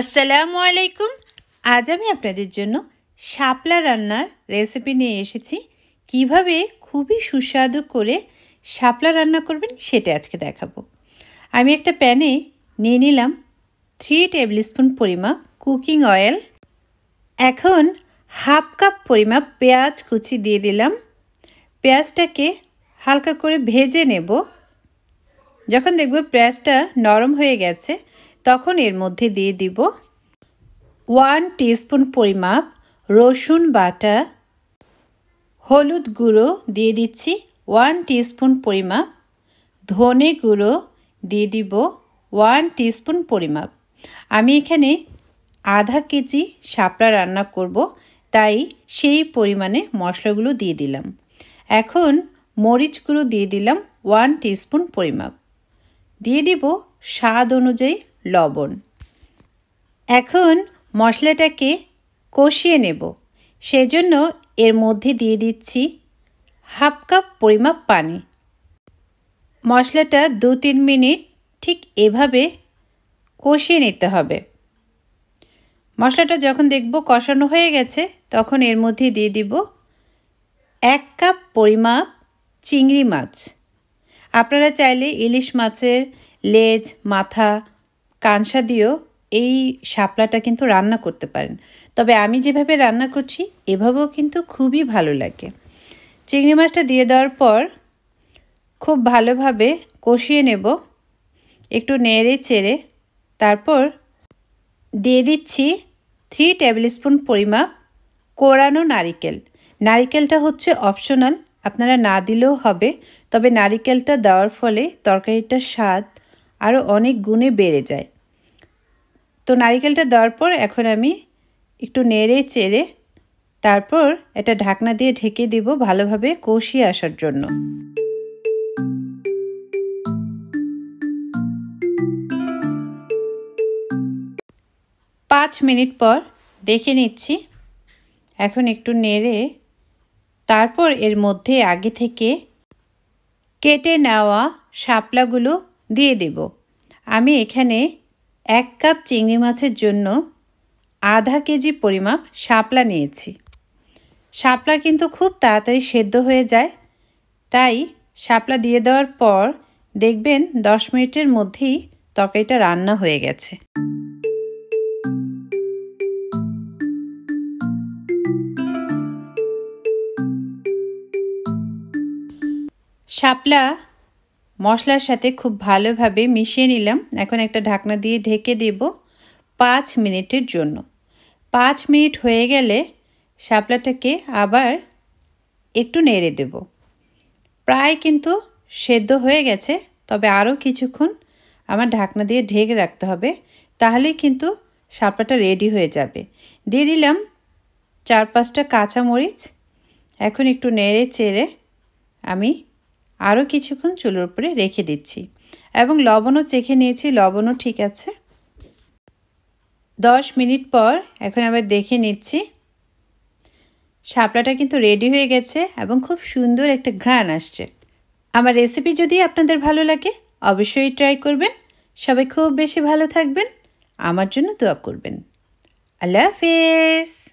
আসসালামু আলাইকুম আজ আমি আপনাদের জন্য শাপলা রান্নার রেসিপি নিয়ে এসেছি কিভাবে খুবই সুস্বাদু করে শাপলা রান্না করবেন সেটা আজকে দেখাবো আমি একটা প্যানে নিয়ে নিলাম থ্রি টেবিল স্পুন পরিমাপ কুকিং অয়েল এখন হাফ কাপ পরিমাপ পেঁয়াজ কুচি দিয়ে দিলাম পেঁয়াজটাকে হালকা করে ভেজে নেব যখন দেখব পেঁয়াজটা নরম হয়ে গেছে তখন এর মধ্যে দিয়ে দিব ওয়ান টিস্পুন পরিমাপ রসুন বাটা হলুদ গুঁড়ো দিয়ে দিচ্ছি ওয়ান টিস্পুন পরিমাপ ধনে গুঁড়ো দিয়ে দিব ওয়ান টিস্পুন পরিমাপ আমি এখানে আধা কেজি সাপড়া রান্না করব তাই সেই পরিমাণে মশলাগুলো দিয়ে দিলাম এখন মরিচগুলো দিয়ে দিলাম ওয়ান টিস্পুন পরিমাপ দিয়ে দিব স্বাদ অনুযায়ী লবণ এখন মশলাটাকে কষিয়ে নেব সেজন্য এর মধ্যে দিয়ে দিচ্ছি হাফ কাপ পরিমাপ পানি মশলাটা দু তিন মিনিট ঠিক এভাবে কষিয়ে নিতে হবে মশলাটা যখন দেখব কষানো হয়ে গেছে তখন এর মধ্যে দিয়ে দিব এক কাপ পরিমাপ চিংড়ি মাছ আপনারা চাইলে ইলিশ মাছের লেজ মাথা কাঁসা দিয়েও এই শাপলাটা কিন্তু রান্না করতে পারেন তবে আমি যেভাবে রান্না করছি এভাবেও কিন্তু খুবই ভালো লাগে চিংড়ি মাছটা দিয়ে দেওয়ার পর খুব ভালোভাবে কষিয়ে নেব একটু নেড়ে চেড়ে তারপর দিয়ে দিচ্ছি থ্রি টেবিল স্পুন পরিমাপ কোরানো নারিকেল নারিকেলটা হচ্ছে অপশনাল আপনারা না দিলেও হবে তবে নারিকেলটা দেওয়ার ফলে তরকারিটার স্বাদ আরও অনেক গুণে বেড়ে যায় তো নারিকেলটা দেওয়ার পর এখন আমি একটু নেড়ে চেড়ে তারপর এটা ঢাকনা দিয়ে ঢেকে দিব ভালোভাবে কষিয়ে আসার জন্য পাঁচ মিনিট পর দেখে নিচ্ছি এখন একটু নেড়ে তারপর এর মধ্যে আগে থেকে কেটে নেওয়া শাপলাগুলো দিয়ে দেব আমি এখানে এক কাপ চিংড়ি মাছের জন্য আধা কেজি পরিমাপ শাপলা নিয়েছি শাপলা কিন্তু খুব তাড়াতাড়ি সেদ্ধ হয়ে যায় তাই শাপলা দিয়ে দেওয়ার পর দেখবেন দশ মিনিটের মধ্যেই তরকারিটা রান্না হয়ে গেছে শাপলা মশলার সাথে খুব ভালোভাবে মিশিয়ে নিলাম এখন একটা ঢাকনা দিয়ে ঢেকে দেব পাঁচ মিনিটের জন্য পাঁচ মিনিট হয়ে গেলে শাপলাটাকে আবার একটু নেড়ে দেব প্রায় কিন্তু সেদ্ধ হয়ে গেছে তবে আরও কিছুক্ষণ আমার ঢাকনা দিয়ে ঢেকে রাখতে হবে তাহলেই কিন্তু শাপলাটা রেডি হয়ে যাবে দিয়ে দিলাম চার পাঁচটা কাঁচামরিচ এখন একটু নেড়ে চেড়ে আমি আরও কিছুক্ষণ চুলোর উপরে রেখে দিচ্ছি এবং লবণও চেখে নিয়েছি লবণও ঠিক আছে দশ মিনিট পর এখন আবার দেখে নিচ্ছি শাপলাটা কিন্তু রেডি হয়ে গেছে এবং খুব সুন্দর একটা ঘ্রাণ আসছে আমার রেসিপি যদি আপনাদের ভালো লাগে অবশ্যই ট্রাই করবেন সবাই খুব বেশি ভালো থাকবেন আমার জন্য দোয়া করবেন আল্লাহ হাফেজ